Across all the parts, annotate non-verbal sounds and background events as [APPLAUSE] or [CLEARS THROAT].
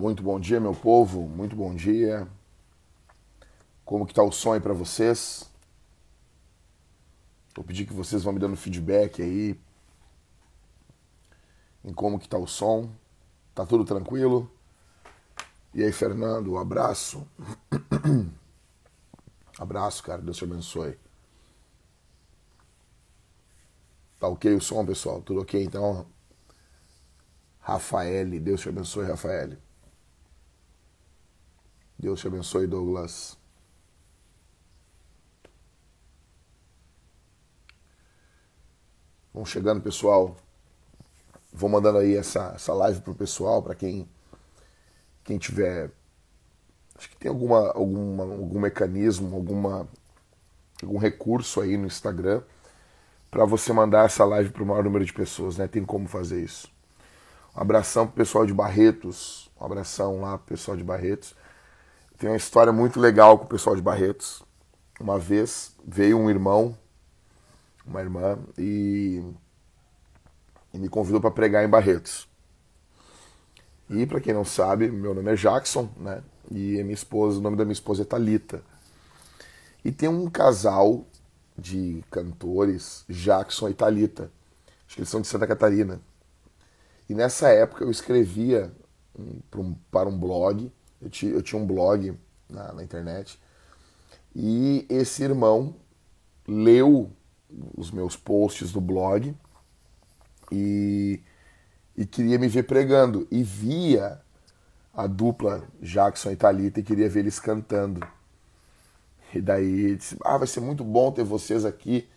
Muito bom dia, meu povo. Muito bom dia. Como que tá o sonho para vocês? Vou pedir que vocês vão me dando feedback aí em como que tá o som. Tá tudo tranquilo? E aí, Fernando, um abraço. [COUGHS] abraço, cara. Deus te abençoe. Tá ok o som, pessoal? Tudo ok, então? Rafael, Deus te abençoe, Rafael. Deus te abençoe, Douglas. Vão chegando, pessoal. Vou mandando aí essa, essa live pro pessoal, para quem quem tiver acho que tem alguma, alguma algum mecanismo, alguma algum recurso aí no Instagram para você mandar essa live para o maior número de pessoas, né? Tem como fazer isso. Um abração pro pessoal de Barretos, um abração lá pro pessoal de Barretos. Tem uma história muito legal com o pessoal de Barretos. Uma vez veio um irmão, uma irmã, e, e me convidou para pregar em Barretos. E para quem não sabe, meu nome é Jackson, né? E minha esposa, o nome da minha esposa é Talita. E tem um casal de cantores, Jackson e Talita. Acho que eles são de Santa Catarina. E nessa época eu escrevia um, para um blog eu, tinha, eu tinha um blog na, na internet e esse irmão leu os meus posts do blog e, e queria me ver pregando. E via a dupla Jackson e Thalita e queria ver eles cantando. E daí disse, ah, vai ser muito bom ter vocês aqui.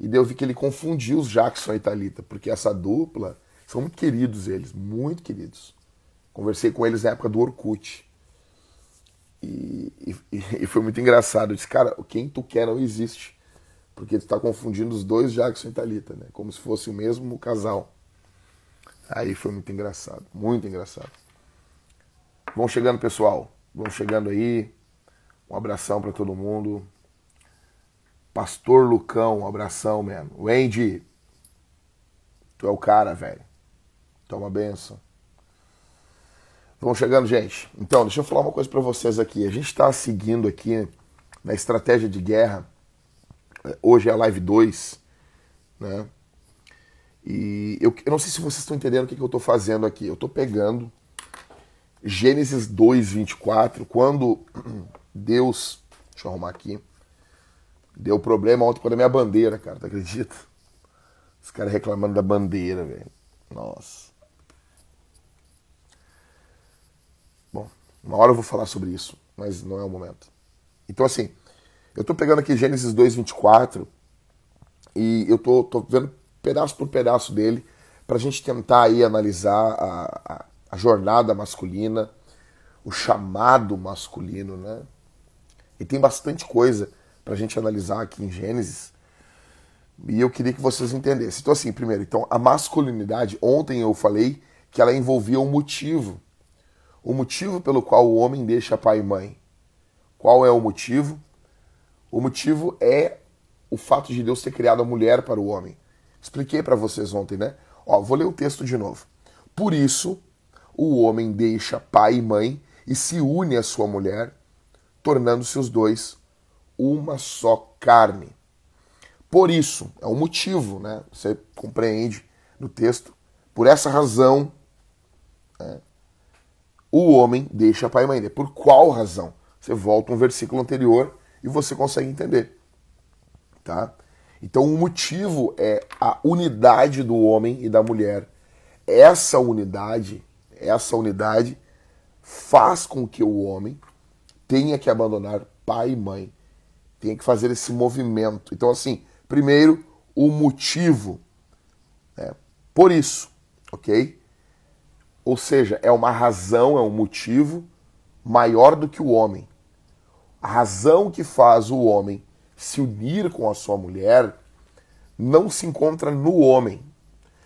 E daí eu vi que ele confundiu os Jackson e Thalita, porque essa dupla, são muito queridos eles, muito queridos. Conversei com eles na época do Orkut. E, e, e, foi muito engraçado. Eu disse, cara, quem tu quer não existe. Porque tu tá confundindo os dois Jackson e Thalita, né? Como se fosse o mesmo casal. Aí foi muito engraçado, muito engraçado. Vão chegando, pessoal. Vão chegando aí. Um abração para todo mundo. Pastor Lucão, um abração, mano. Wendy, tu é o cara, velho. toma benção. Vão chegando, gente. Então, deixa eu falar uma coisa para vocês aqui. A gente está seguindo aqui na estratégia de guerra. Hoje é a live 2, né? E eu, eu não sei se vocês estão entendendo o que, que eu estou fazendo aqui. Eu estou pegando Gênesis 2, 24, quando [CLEARS THROAT] Deus. Deixa eu arrumar aqui. Deu problema ontem com a minha bandeira, cara, tu acredita? Os caras reclamando da bandeira, velho. Nossa. Uma hora eu vou falar sobre isso, mas não é o momento. Então, assim, eu estou pegando aqui Gênesis 2:24 e eu estou tô, tô vendo pedaço por pedaço dele para a gente tentar aí analisar a, a, a, jornada masculina, o chamado masculino, né? E tem bastante coisa para a gente analisar aqui em Gênesis. E eu queria que vocês entendessem. Então, assim, primeiro, então, a masculinidade, ontem eu falei que ela envolvia um motivo o motivo pelo qual o homem deixa pai e mãe. Qual é o motivo? O motivo é o fato de Deus ter criado a mulher para o homem. Expliquei para vocês ontem, né? Ó, vou ler o texto de novo. Por isso, o homem deixa pai e mãe e se une à sua mulher, tornando-se os dois uma só carne. Por isso, é um motivo, né? Você compreende no texto. Por essa razão, né? o homem deixa pai e mãe. Por qual razão? Você volta um versículo anterior e você consegue entender. Tá? Então o motivo é a unidade do homem e da mulher. Essa unidade, essa unidade faz com que o homem tenha que abandonar pai e mãe, tenha que fazer esse movimento. Então assim, primeiro o motivo, né? Por isso, ok? Ou seja, é uma razão, é um motivo maior do que o homem. A razão que faz o homem se unir com a sua mulher não se encontra no homem,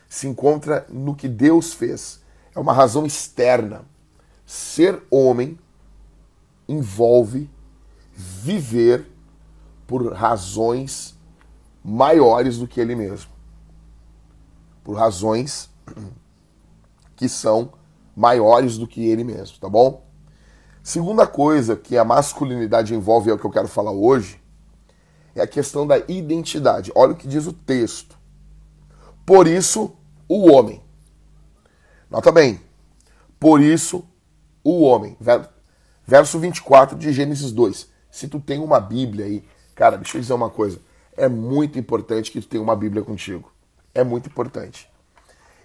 se encontra no que Deus fez. É uma razão externa. Ser homem envolve viver por razões maiores do que ele mesmo. Por razões que são maiores do que ele mesmo, tá bom? Segunda coisa que a masculinidade envolve, é o que eu quero falar hoje, é a questão da identidade. Olha o que diz o texto. Por isso, o homem. Nota bem. Por isso, o homem. Verso 24 de Gênesis 2. Se tu tem uma Bíblia aí, cara, deixa eu dizer uma coisa. É muito importante que tu tenha uma Bíblia contigo. É muito importante.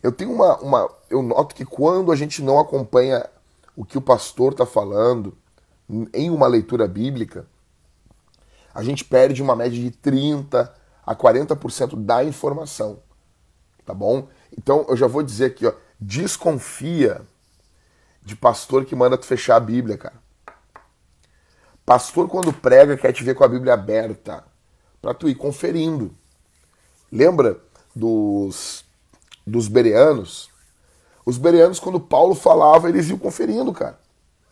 Eu tenho uma, uma. Eu noto que quando a gente não acompanha o que o pastor está falando em uma leitura bíblica, a gente perde uma média de 30 a 40% da informação. Tá bom? Então eu já vou dizer aqui, ó, desconfia de pastor que manda tu fechar a Bíblia, cara. Pastor quando prega quer te ver com a Bíblia aberta para tu ir conferindo. Lembra dos dos bereanos, os bereanos, quando Paulo falava, eles iam conferindo, cara.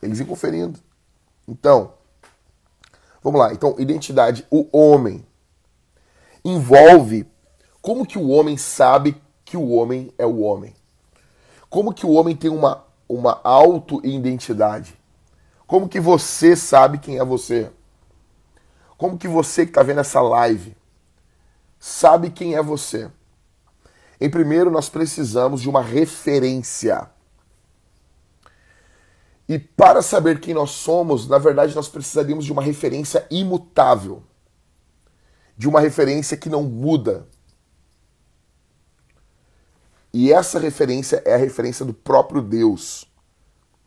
Eles iam conferindo. Então, vamos lá. Então, identidade, o homem envolve como que o homem sabe que o homem é o homem. Como que o homem tem uma, uma auto-identidade. Como que você sabe quem é você. Como que você que está vendo essa live sabe quem é você. Em primeiro, nós precisamos de uma referência. E para saber quem nós somos, na verdade, nós precisaríamos de uma referência imutável. De uma referência que não muda. E essa referência é a referência do próprio Deus.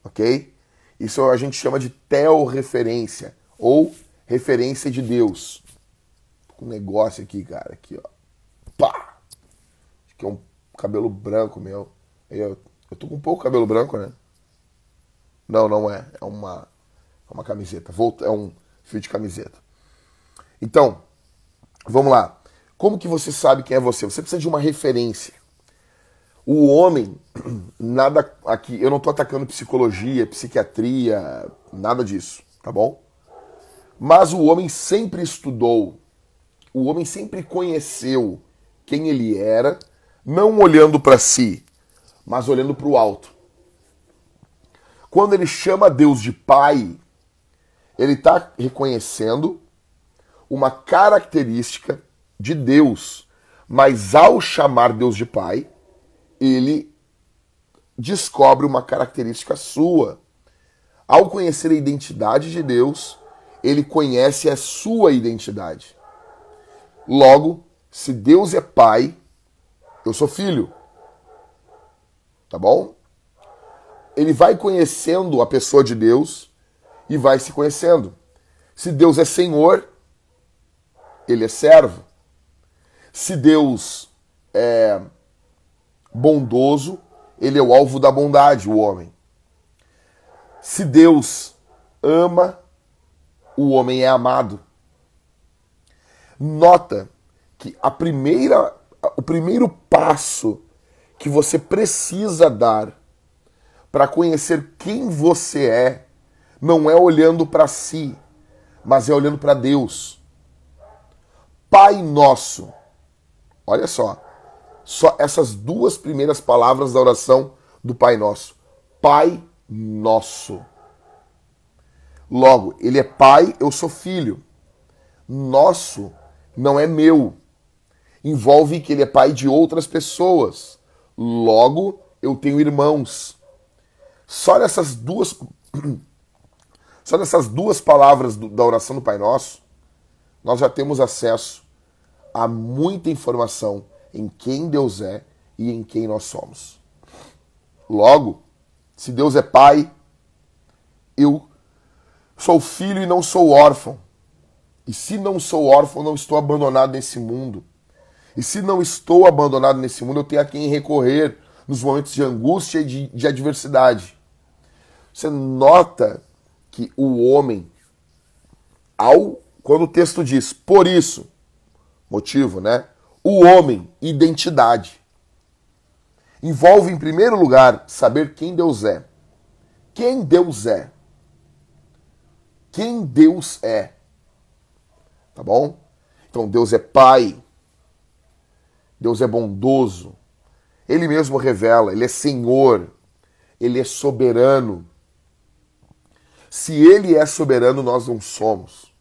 Ok? Isso a gente chama de teorreferência ou referência de Deus. Tô com um negócio aqui, cara, aqui, ó. Pá! que é um cabelo branco meu. Eu, eu tô com um pouco cabelo branco, né? Não, não é. É uma, é uma camiseta. Volta, é um fio de camiseta. Então, vamos lá. Como que você sabe quem é você? Você precisa de uma referência. O homem, [CLEARS THROAT] nada aqui, eu não tô atacando psicologia, psiquiatria, nada disso, tá bom? Mas o homem sempre estudou, o homem sempre conheceu quem ele era não olhando para si, mas olhando para o alto. Quando ele chama Deus de Pai, ele está reconhecendo uma característica de Deus, mas ao chamar Deus de Pai, ele descobre uma característica sua. Ao conhecer a identidade de Deus, ele conhece a sua identidade. Logo, se Deus é Pai, eu sou filho. Tá bom? Ele vai conhecendo a pessoa de Deus e vai se conhecendo. Se Deus é Senhor, ele é servo. Se Deus é bondoso, ele é o alvo da bondade, o homem. Se Deus ama, o homem é amado. Nota que a primeira o primeiro passo que você precisa dar para conhecer quem você é não é olhando para si, mas é olhando para Deus. Pai nosso. Olha só. Só essas duas primeiras palavras da oração do Pai Nosso. Pai nosso. Logo, ele é pai, eu sou filho. Nosso não é meu envolve que ele é pai de outras pessoas. Logo, eu tenho irmãos. Só nessas duas [CLEARS THROAT] só nessas duas palavras do, da oração do Pai Nosso, nós já temos acesso a muita informação em quem Deus é e em quem nós somos. Logo, se Deus é pai, eu sou filho e não sou órfão. E se não sou órfão, não estou abandonado nesse mundo. E se não estou abandonado nesse mundo, eu tenho a quem recorrer nos momentos de angústia e de, de adversidade. Você nota que o homem, ao quando o texto diz, por isso, motivo, né? O homem, identidade. Envolve, em primeiro lugar, saber quem Deus é. Quem Deus é. Quem Deus é. Tá bom? Então, Deus é Pai. Deus é bondoso. Ele mesmo revela, ele é Senhor, ele é soberano. Se ele é soberano, nós não somos.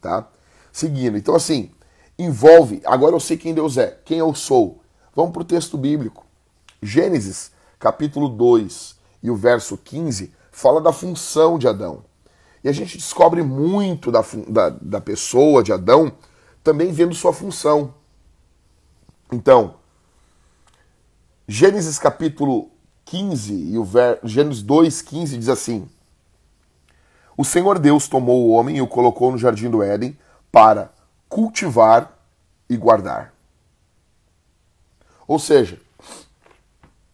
Tá? Seguindo. Então assim, envolve, agora eu sei quem Deus é, quem eu sou. Vamos para o texto bíblico. Gênesis, capítulo 2 e o verso 15, fala da função de Adão. E a gente descobre muito da, da, da pessoa de Adão também vendo sua função. Então, Gênesis capítulo 15 e o ver... Gênesis 2:15 diz assim: O Senhor Deus tomou o homem e o colocou no jardim do Éden para cultivar e guardar. Ou seja,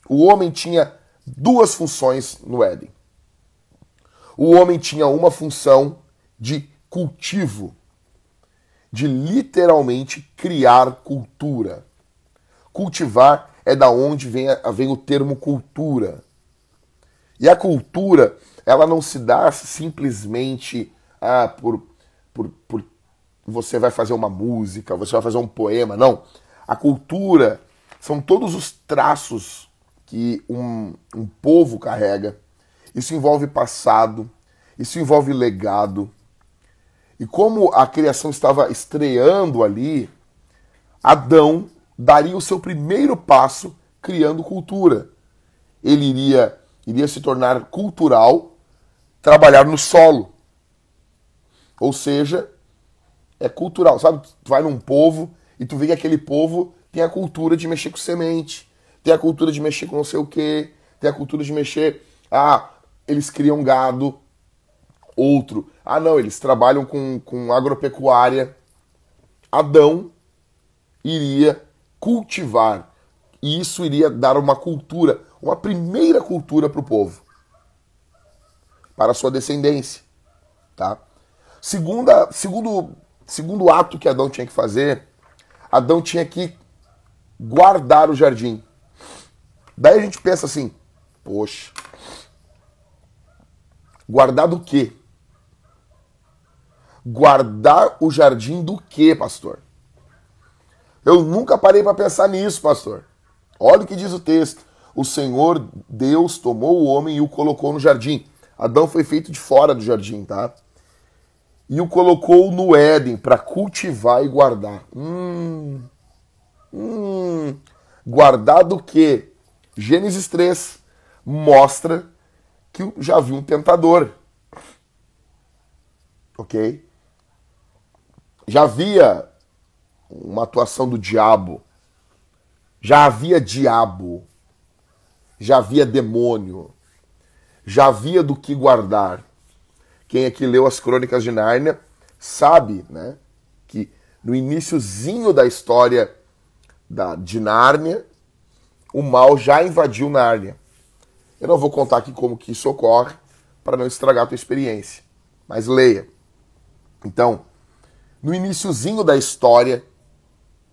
o homem tinha duas funções no Éden. O homem tinha uma função de cultivo, de literalmente criar cultura. Cultivar é da onde vem, vem o termo cultura. E a cultura, ela não se dá simplesmente ah, por, por, por você vai fazer uma música, você vai fazer um poema, não. A cultura são todos os traços que um, um povo carrega. Isso envolve passado, isso envolve legado. E como a criação estava estreando ali, Adão daria o seu primeiro passo criando cultura. Ele iria, iria se tornar cultural, trabalhar no solo. Ou seja, é cultural, sabe? Tu vai num povo e tu vê que aquele povo tem a cultura de mexer com semente, tem a cultura de mexer com não sei o que, tem a cultura de mexer. Ah, eles criam gado. Outro. Ah, não, eles trabalham com, com agropecuária. Adão iria cultivar. E isso iria dar uma cultura, uma primeira cultura para o povo, para a sua descendência. Tá? Segunda, segundo, segundo ato que Adão tinha que fazer, Adão tinha que guardar o jardim. Daí a gente pensa assim, poxa, guardar do quê? Guardar o jardim do quê, pastor? Eu nunca parei para pensar nisso, pastor. Olha o que diz o texto. O Senhor Deus tomou o homem e o colocou no jardim. Adão foi feito de fora do jardim, tá? E o colocou no Éden para cultivar e guardar. Hum. Hum. Guardar do quê? Gênesis 3 mostra que já havia um tentador. Ok? Já havia uma atuação do diabo. Já havia diabo, já havia demônio, já havia do que guardar. Quem aqui é leu as Crônicas de Nárnia sabe né, que no iníciozinho da história da, de Nárnia, o mal já invadiu Nárnia. Eu não vou contar aqui como que isso ocorre para não estragar a tua experiência, mas leia. Então, no iníciozinho da história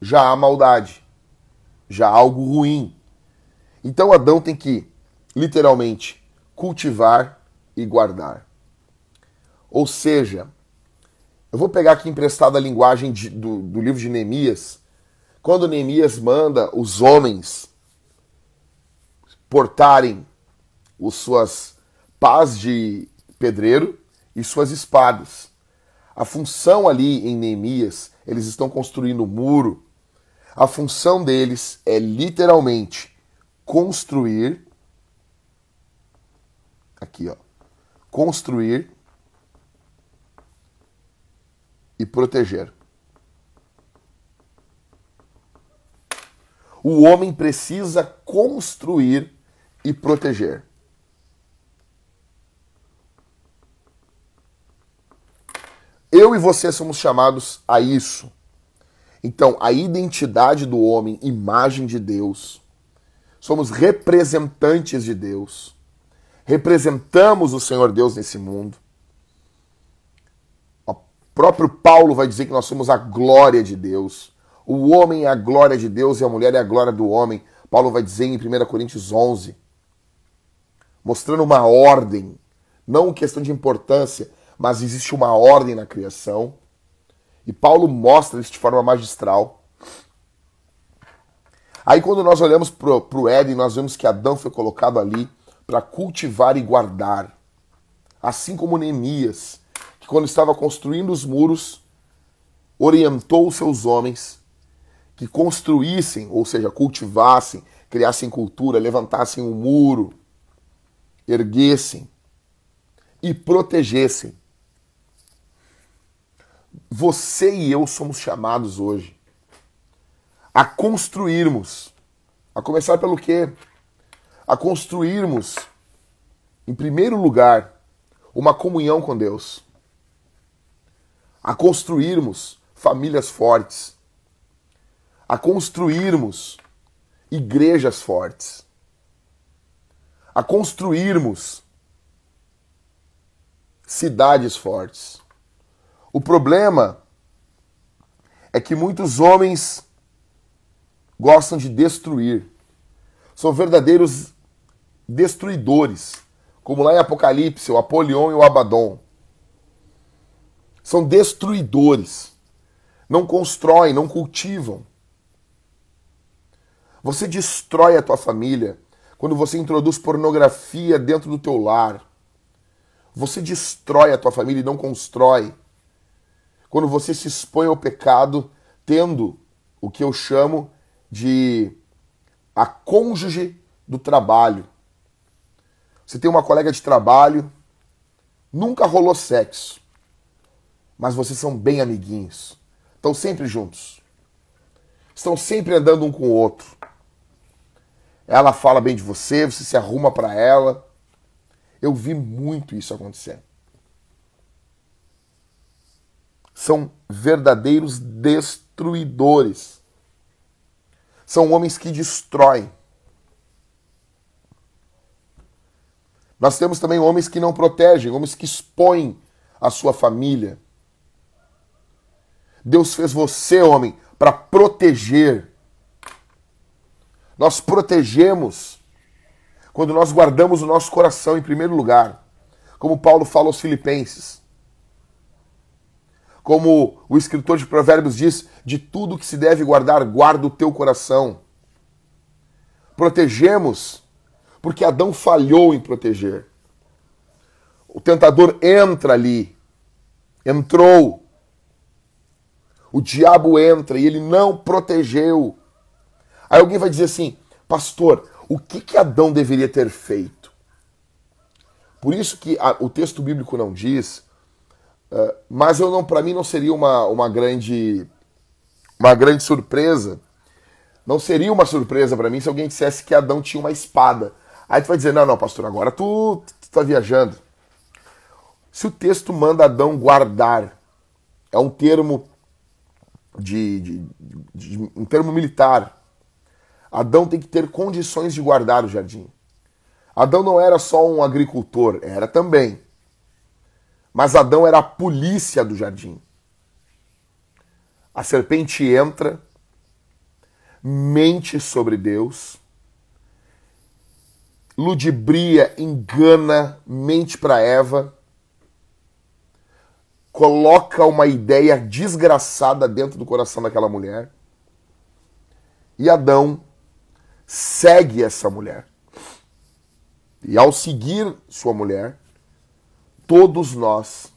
já há maldade, já há algo ruim. Então Adão tem que, literalmente, cultivar e guardar. Ou seja, eu vou pegar aqui emprestada a linguagem de, do, do livro de Neemias, quando Neemias manda os homens portarem os suas pás de pedreiro e suas espadas. A função ali em Neemias, eles estão construindo o um muro, a função deles é literalmente construir aqui, ó. Construir e proteger. O homem precisa construir e proteger. Eu e você somos chamados a isso. Então, a identidade do homem, imagem de Deus. Somos representantes de Deus. Representamos o Senhor Deus nesse mundo. O próprio Paulo vai dizer que nós somos a glória de Deus. O homem é a glória de Deus e a mulher é a glória do homem. Paulo vai dizer em 1 Coríntios 11, mostrando uma ordem, não questão de importância, mas existe uma ordem na criação e Paulo mostra isso de forma magistral. Aí quando nós olhamos para o Éden, nós vemos que Adão foi colocado ali para cultivar e guardar. Assim como Neemias, que quando estava construindo os muros, orientou os seus homens que construíssem, ou seja, cultivassem, criassem cultura, levantassem um muro, erguessem e protegessem você e eu somos chamados hoje a construirmos. A começar pelo quê? A construirmos, em primeiro lugar, uma comunhão com Deus. A construirmos famílias fortes. A construirmos igrejas fortes. A construirmos cidades fortes. O problema é que muitos homens gostam de destruir. São verdadeiros destruidores, como lá em Apocalipse, o Apolion e o Abaddon. São destruidores. Não constroem, não cultivam. Você destrói a tua família quando você introduz pornografia dentro do teu lar. Você destrói a tua família e não constrói quando você se expõe ao pecado, tendo o que eu chamo de a cônjuge do trabalho. Você tem uma colega de trabalho, nunca rolou sexo, mas vocês são bem amiguinhos, estão sempre juntos, estão sempre andando um com o outro. Ela fala bem de você, você se arruma para ela. Eu vi muito isso acontecendo. são verdadeiros destruidores. São homens que destroem. Nós temos também homens que não protegem, homens que expõem a sua família. Deus fez você, homem, para proteger. Nós protegemos quando nós guardamos o nosso coração em primeiro lugar, como Paulo fala aos Filipenses. Como o escritor de Provérbios diz: de tudo que se deve guardar, guarda o teu coração. Protegemos, porque Adão falhou em proteger. O tentador entra ali, entrou. O diabo entra e ele não protegeu. Aí alguém vai dizer assim, pastor, o que, que Adão deveria ter feito? Por isso que a, o texto bíblico não diz ah, mas eu não, para mim não seria uma, uma grande uma grande surpresa. Não seria uma surpresa para mim se alguém dissesse que Adão tinha uma espada. Aí tu vai dizer: "Não, não, pastor, agora tu, está viajando". Se o texto manda Adão guardar, é um termo de, de, de, um termo militar. Adão tem que ter condições de guardar o jardim. Adão não era só um agricultor, era também. Mas Adão era a polícia do jardim. A serpente entra, mente sobre Deus, ludibria, engana, mente para Eva, coloca uma ideia desgraçada dentro do coração daquela mulher. E Adão segue essa mulher. E ao seguir sua mulher, Todos nós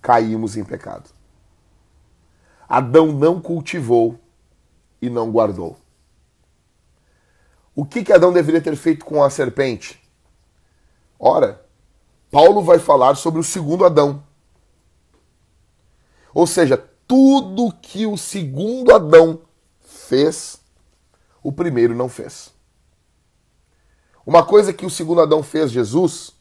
caímos em pecado. Adão não cultivou e não guardou. O que, que Adão deveria ter feito com a serpente? Ora, Paulo vai falar sobre o segundo Adão. Ou seja, tudo que o segundo Adão fez, o primeiro não fez. Uma coisa que o segundo Adão fez, Jesus,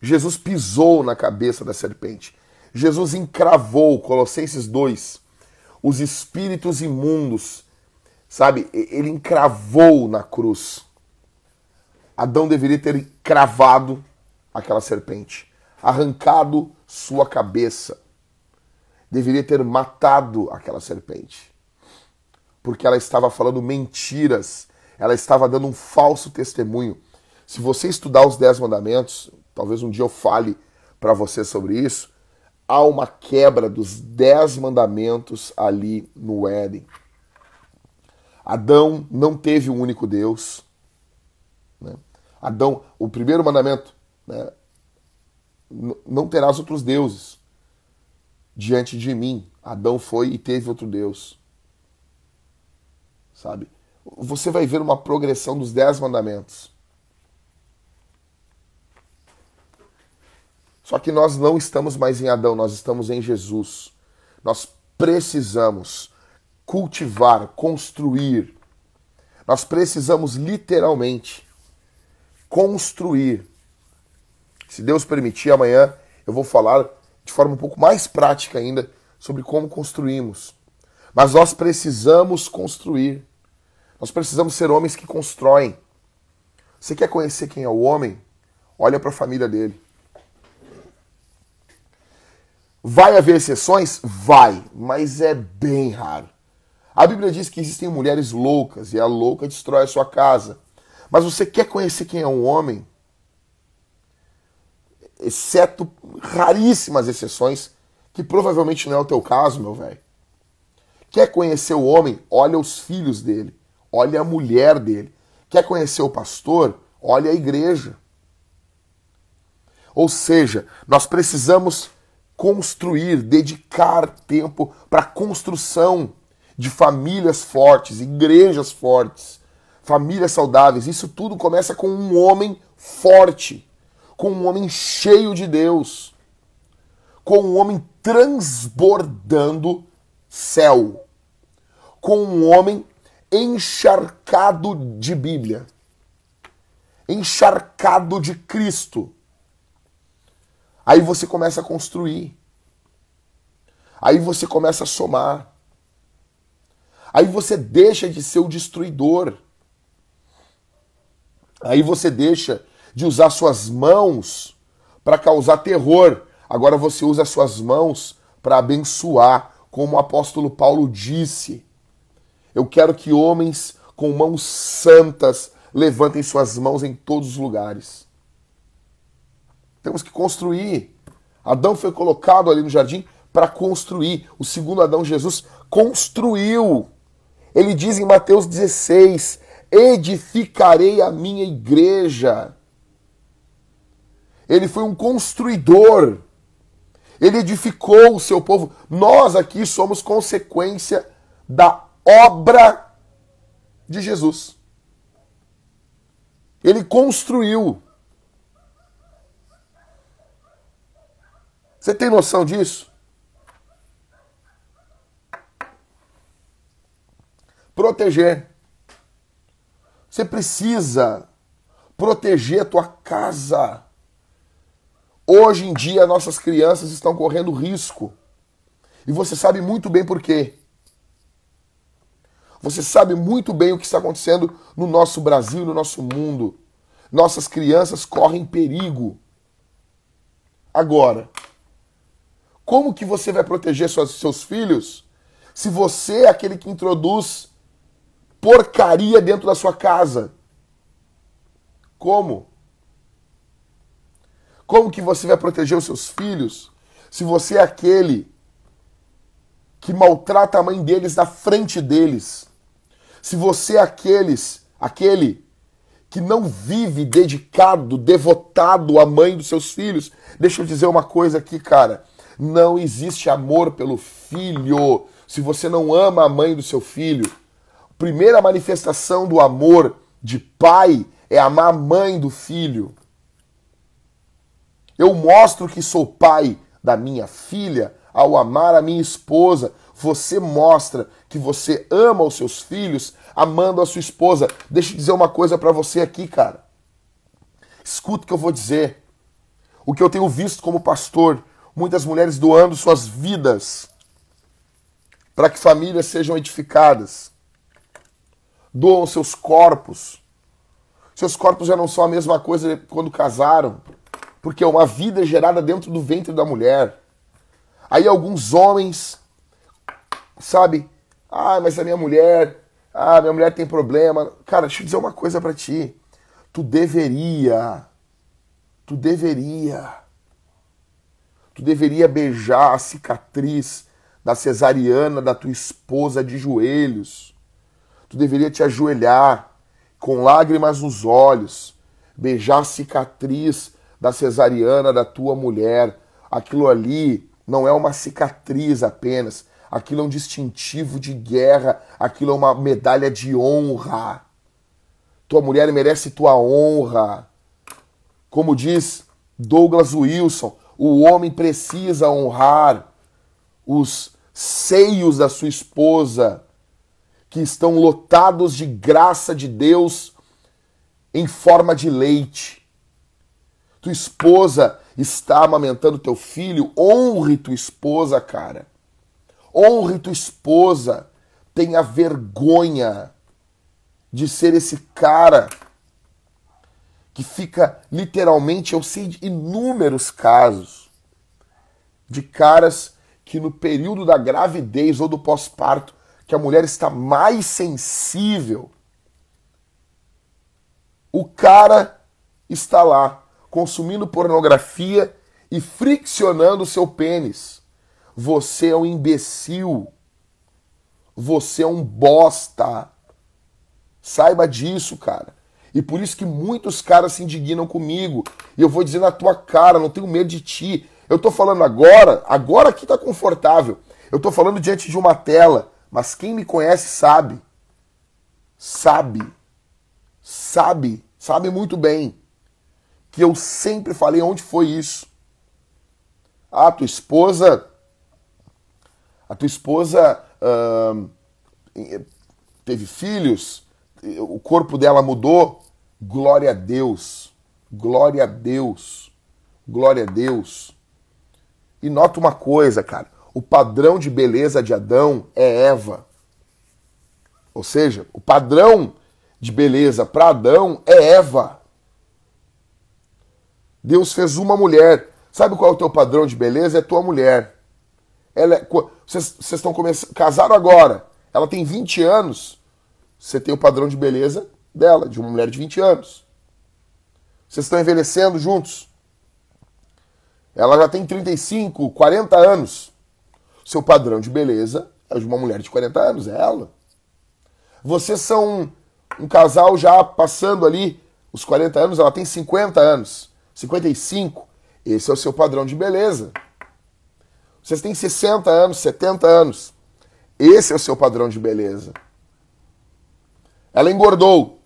Jesus pisou na cabeça da serpente. Jesus encravou, Colossenses 2, os espíritos imundos, sabe? Ele encravou na cruz. Adão deveria ter cravado aquela serpente, arrancado sua cabeça. Deveria ter matado aquela serpente. Porque ela estava falando mentiras, ela estava dando um falso testemunho. Se você estudar os Dez Mandamentos, talvez um dia eu fale para você sobre isso, há uma quebra dos dez mandamentos ali no Éden. Adão não teve um único Deus. Né? Adão, o primeiro mandamento, né? não terás outros deuses diante de mim. Adão foi e teve outro Deus. Sabe? Você vai ver uma progressão dos dez mandamentos. Só que nós não estamos mais em Adão, nós estamos em Jesus. Nós precisamos cultivar, construir. Nós precisamos literalmente construir. Se Deus permitir, amanhã eu vou falar de forma um pouco mais prática ainda sobre como construímos. Mas nós precisamos construir. Nós precisamos ser homens que constroem. Você quer conhecer quem é o homem? Olha para a família dele. Vai haver exceções? Vai, mas é bem raro. A Bíblia diz que existem mulheres loucas e a louca destrói a sua casa. Mas você quer conhecer quem é um homem? Exceto raríssimas exceções, que provavelmente não é o teu caso, meu velho. Quer conhecer o homem? Olha os filhos dele, olha a mulher dele. Quer conhecer o pastor? Olha a igreja. Ou seja, nós precisamos construir, dedicar tempo para a construção de famílias fortes, igrejas fortes, famílias saudáveis. Isso tudo começa com um homem forte, com um homem cheio de Deus, com um homem transbordando céu, com um homem encharcado de Bíblia, encharcado de Cristo Aí você começa a construir. Aí você começa a somar. Aí você deixa de ser o destruidor. Aí você deixa de usar suas mãos para causar terror. Agora você usa suas mãos para abençoar, como o apóstolo Paulo disse. Eu quero que homens com mãos santas levantem suas mãos em todos os lugares. Temos que construir. Adão foi colocado ali no jardim para construir. O segundo Adão, Jesus, construiu. Ele diz em Mateus 16: Edificarei a minha igreja. Ele foi um construidor. Ele edificou o seu povo. Nós aqui somos consequência da obra de Jesus. Ele construiu. Você tem noção disso? Proteger. Você precisa proteger a tua casa. Hoje em dia nossas crianças estão correndo risco. E você sabe muito bem por quê. Você sabe muito bem o que está acontecendo no nosso Brasil, no nosso mundo. Nossas crianças correm perigo. Agora, como que você vai proteger seus, seus filhos se você é aquele que introduz porcaria dentro da sua casa? Como? Como que você vai proteger os seus filhos se você é aquele que maltrata a mãe deles na frente deles? Se você é aqueles, aquele que não vive dedicado, devotado à mãe dos seus filhos, deixa eu dizer uma coisa aqui, cara. Não existe amor pelo filho se você não ama a mãe do seu filho. Primeira manifestação do amor de pai é amar a mãe do filho. Eu mostro que sou pai da minha filha ao amar a minha esposa. Você mostra que você ama os seus filhos amando a sua esposa. Deixa eu dizer uma coisa para você aqui, cara. Escuta o que eu vou dizer. O que eu tenho visto como pastor muitas mulheres doando suas vidas para que famílias sejam edificadas. Doam seus corpos. Seus corpos já não são a mesma coisa quando casaram, porque é uma vida é gerada dentro do ventre da mulher. Aí alguns homens, sabe? Ah, mas a minha mulher, ah, minha mulher tem problema. Cara, deixa eu dizer uma coisa para ti. Tu deveria, tu deveria Tu deveria beijar a cicatriz da cesariana da tua esposa de joelhos. Tu deveria te ajoelhar com lágrimas nos olhos, beijar a cicatriz da cesariana da tua mulher. Aquilo ali não é uma cicatriz apenas, aquilo é um distintivo de guerra, aquilo é uma medalha de honra. Tua mulher merece tua honra. Como diz Douglas Wilson, o homem precisa honrar os seios da sua esposa, que estão lotados de graça de Deus em forma de leite. Tua esposa está amamentando teu filho, honre tua esposa, cara. Honre tua esposa. Tenha vergonha de ser esse cara que fica literalmente, eu sei de inúmeros casos de caras que no período da gravidez ou do pós-parto, que a mulher está mais sensível, o cara está lá consumindo pornografia e friccionando o seu pênis. Você é um imbecil. Você é um bosta. Saiba disso, cara. E por isso que muitos caras se indignam comigo. E eu vou dizer na tua cara, não tenho medo de ti. Eu tô falando agora, agora aqui tá confortável. Eu tô falando diante de uma tela, mas quem me conhece sabe. Sabe. Sabe, sabe muito bem que eu sempre falei onde foi isso. a tua esposa a tua esposa uh, teve filhos, o corpo dela mudou. Glória a Deus. Glória a Deus. Glória a Deus. E nota uma coisa, cara. O padrão de beleza de Adão é Eva. Ou seja, o padrão de beleza para Adão é Eva. Deus fez uma mulher. Sabe qual é o teu padrão de beleza? É tua mulher. Ela é... vocês, vocês estão começando, casaram agora. Ela tem 20 anos. Você tem o padrão de beleza dela, de uma mulher de 20 anos. Vocês estão envelhecendo juntos. Ela já tem 35, 40 anos. Seu padrão de beleza é de uma mulher de 40 anos, é ela. Vocês são um, um casal já passando ali os 40 anos, ela tem 50 anos, 55. Esse é o seu padrão de beleza. Vocês têm 60 anos, 70 anos. Esse é o seu padrão de beleza. Ela engordou.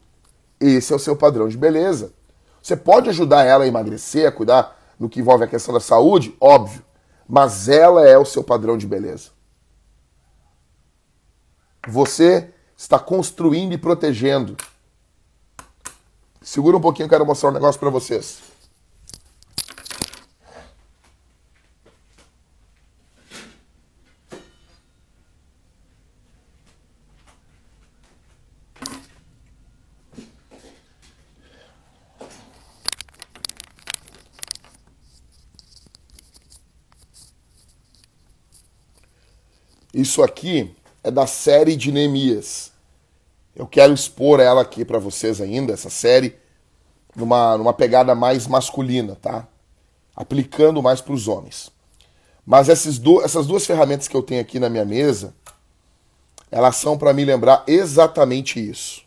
Esse é o seu padrão de beleza. Você pode ajudar ela a emagrecer, a cuidar no que envolve a questão da saúde, óbvio, mas ela é o seu padrão de beleza. Você está construindo e protegendo. Segura um pouquinho, eu quero mostrar um negócio para vocês. Isso aqui é da série de Neemias. Eu quero expor ela aqui para vocês ainda, essa série, numa, numa pegada mais masculina, tá? Aplicando mais para os homens. Mas essas, do, essas duas ferramentas que eu tenho aqui na minha mesa, elas são para me lembrar exatamente isso.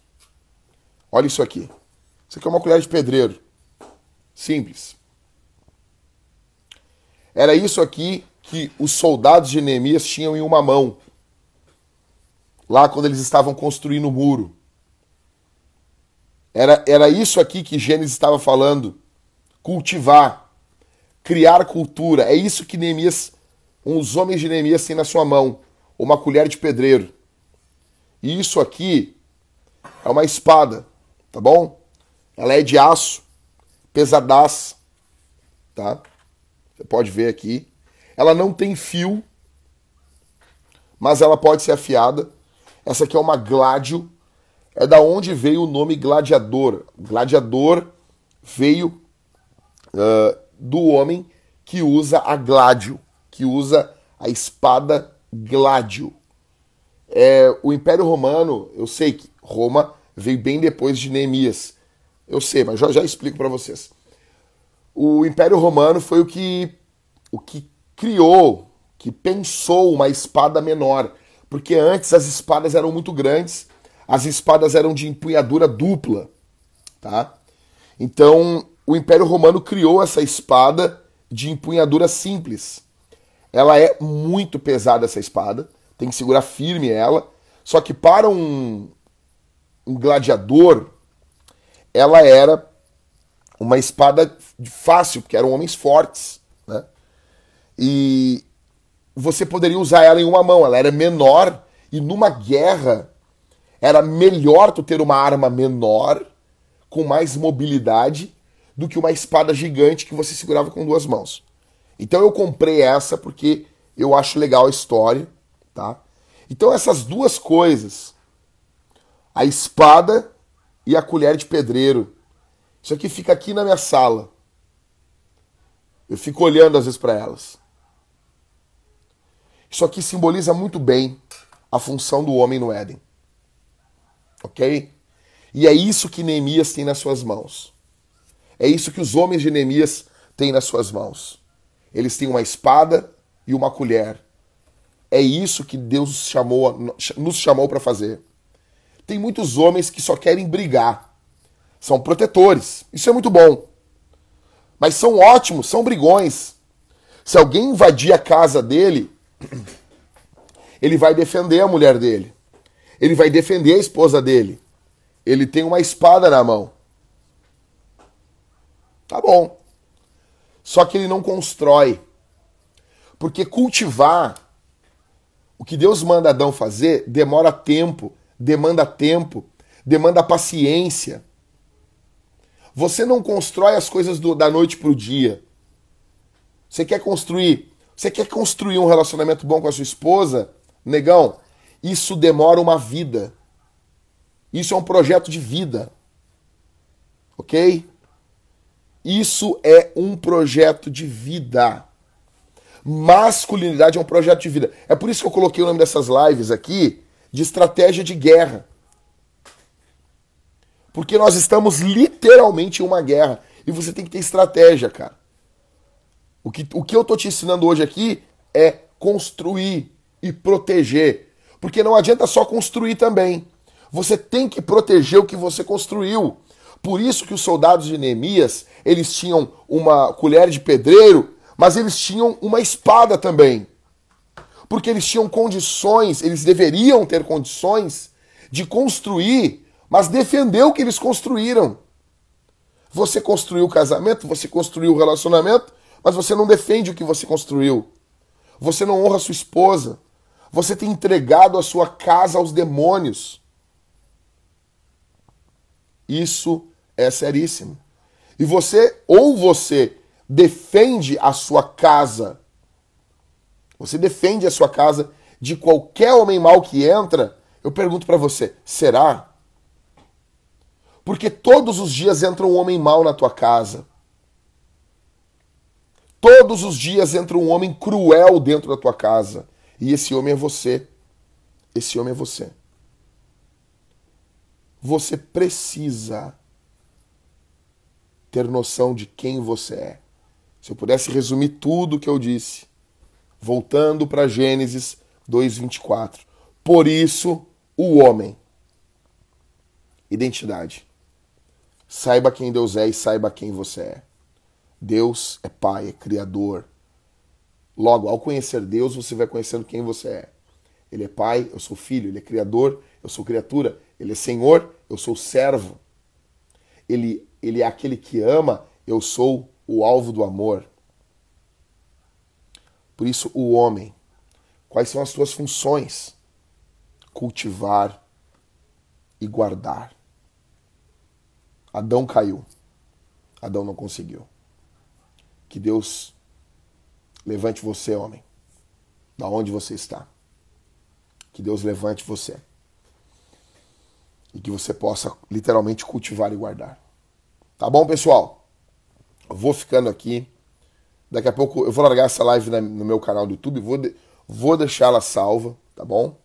Olha isso aqui. Isso aqui é uma colher de pedreiro. Simples. Era isso aqui que os soldados de Neemias tinham em uma mão, lá quando eles estavam construindo o muro. Era, era isso aqui que Gênesis estava falando. Cultivar, criar cultura. É isso que Neemias, os homens de Neemias têm na sua mão. Uma colher de pedreiro. E isso aqui é uma espada, tá bom? Ela é de aço, pesadaça, tá? Você pode ver aqui. Ela não tem fio, mas ela pode ser afiada. Essa aqui é uma gládio. É da onde veio o nome gladiador. Gladiador veio uh, do homem que usa a gládio, que usa a espada gládio. É, o Império Romano, eu sei que Roma veio bem depois de Neemias. Eu sei, mas já, já explico para vocês. O Império Romano foi o que, o que criou, que pensou uma espada menor, porque antes as espadas eram muito grandes, as espadas eram de empunhadura dupla, tá? Então, o Império Romano criou essa espada de empunhadura simples. Ela é muito pesada essa espada, tem que segurar firme ela. Só que para um, um gladiador, ela era uma espada fácil, porque eram homens fortes. E você poderia usar ela em uma mão, ela era menor e numa guerra era melhor tu ter uma arma menor com mais mobilidade do que uma espada gigante que você segurava com duas mãos. Então eu comprei essa porque eu acho legal a história, tá? Então essas duas coisas, a espada e a colher de pedreiro, isso aqui fica aqui na minha sala. Eu fico olhando às vezes para elas. Isso aqui simboliza muito bem a função do homem no Éden. Ok? E é isso que Neemias tem nas suas mãos. É isso que os homens de Neemias têm nas suas mãos. Eles têm uma espada e uma colher. É isso que Deus chamou, nos chamou para fazer. Tem muitos homens que só querem brigar. São protetores. Isso é muito bom. Mas são ótimos, são brigões. Se alguém invadir a casa dele, ele vai defender a mulher dele. Ele vai defender a esposa dele. Ele tem uma espada na mão. Tá bom. Só que ele não constrói. Porque cultivar o que Deus manda Adão fazer demora tempo, demanda tempo, demanda paciência. Você não constrói as coisas do, da noite para o dia. Você quer construir você quer construir um relacionamento bom com a sua esposa? Negão, isso demora uma vida. Isso é um projeto de vida. Ok? Isso é um projeto de vida. Masculinidade é um projeto de vida. É por isso que eu coloquei o nome dessas lives aqui de estratégia de guerra. Porque nós estamos literalmente em uma guerra. E você tem que ter estratégia, cara. O que, o que eu tô te ensinando hoje aqui é construir e proteger. Porque não adianta só construir também. Você tem que proteger o que você construiu. Por isso que os soldados de Neemias, eles tinham uma colher de pedreiro, mas eles tinham uma espada também. Porque eles tinham condições, eles deveriam ter condições de construir, mas defender o que eles construíram. Você construiu o casamento, você construiu o relacionamento, mas você não defende o que você construiu. Você não honra sua esposa. Você tem entregado a sua casa aos demônios. Isso é seríssimo. E você, ou você defende a sua casa, você defende a sua casa de qualquer homem mau que entra, eu pergunto para você, será? Porque todos os dias entra um homem mau na tua casa. Todos os dias entra um homem cruel dentro da tua casa. E esse homem é você. Esse homem é você. Você precisa ter noção de quem você é. Se eu pudesse resumir tudo o que eu disse, voltando para Gênesis 2:24. Por isso, o homem identidade. Saiba quem Deus é e saiba quem você é. Deus é Pai, é Criador. Logo, ao conhecer Deus, você vai conhecendo quem você é. Ele é Pai, eu sou filho. Ele é Criador, eu sou criatura. Ele é Senhor, eu sou servo. Ele, ele é aquele que ama, eu sou o alvo do amor. Por isso, o homem. Quais são as suas funções? Cultivar e guardar. Adão caiu. Adão não conseguiu. Que Deus levante você, homem, da onde você está. Que Deus levante você. E que você possa literalmente cultivar e guardar. Tá bom, pessoal? Eu vou ficando aqui. Daqui a pouco eu vou largar essa live no meu canal do YouTube. Vou, de... vou deixá-la salva, tá bom?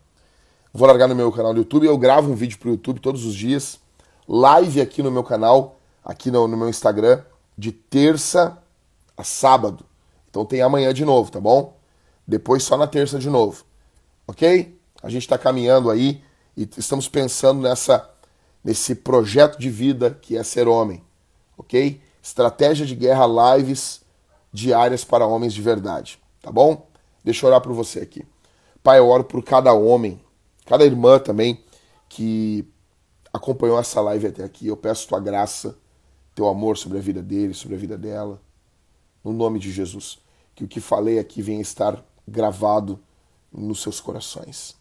Vou largar no meu canal do YouTube. Eu gravo um vídeo pro YouTube todos os dias. Live aqui no meu canal, aqui no, no meu Instagram, de terça a sábado. Então tem amanhã de novo, tá bom? Depois só na terça de novo. Ok? A gente está caminhando aí e estamos pensando nessa nesse projeto de vida que é ser homem. Ok? Estratégia de guerra lives diárias para homens de verdade. Tá bom? Deixa eu orar por você aqui. Pai, eu oro por cada homem, cada irmã também que acompanhou essa live até aqui. Eu peço tua graça, teu amor sobre a vida dele, sobre a vida dela no nome de Jesus. Que o que falei aqui venha estar gravado nos seus corações.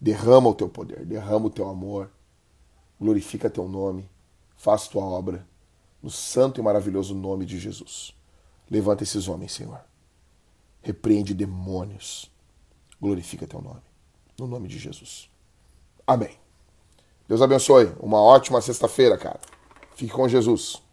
Derrama o teu poder, derrama o teu amor, glorifica teu nome, faz tua obra, no santo e maravilhoso nome de Jesus. Levanta esses homens, Senhor. Repreende demônios. Glorifica teu nome. No nome de Jesus. Amém. Deus abençoe. Uma ótima sexta-feira, cara. Fique com Jesus.